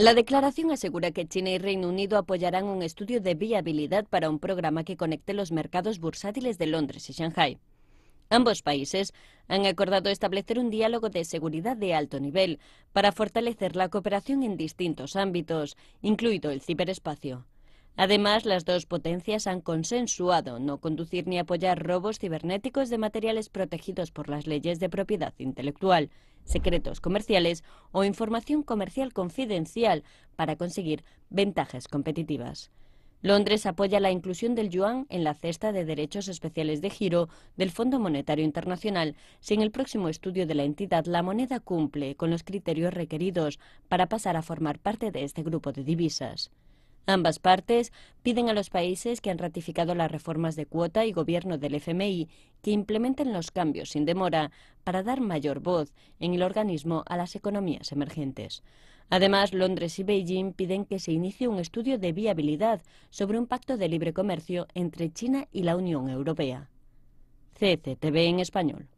La declaración asegura que China y Reino Unido apoyarán un estudio de viabilidad para un programa que conecte los mercados bursátiles de Londres y Shanghai. Ambos países han acordado establecer un diálogo de seguridad de alto nivel para fortalecer la cooperación en distintos ámbitos, incluido el ciberespacio. Además, las dos potencias han consensuado no conducir ni apoyar robos cibernéticos de materiales protegidos por las leyes de propiedad intelectual, secretos comerciales o información comercial confidencial para conseguir ventajas competitivas. Londres apoya la inclusión del yuan en la cesta de derechos especiales de giro del Fondo Monetario Internacional si en el próximo estudio de la entidad la moneda cumple con los criterios requeridos para pasar a formar parte de este grupo de divisas. Ambas partes piden a los países que han ratificado las reformas de cuota y gobierno del FMI que implementen los cambios sin demora para dar mayor voz en el organismo a las economías emergentes. Además, Londres y Beijing piden que se inicie un estudio de viabilidad sobre un pacto de libre comercio entre China y la Unión Europea. CCTV en español.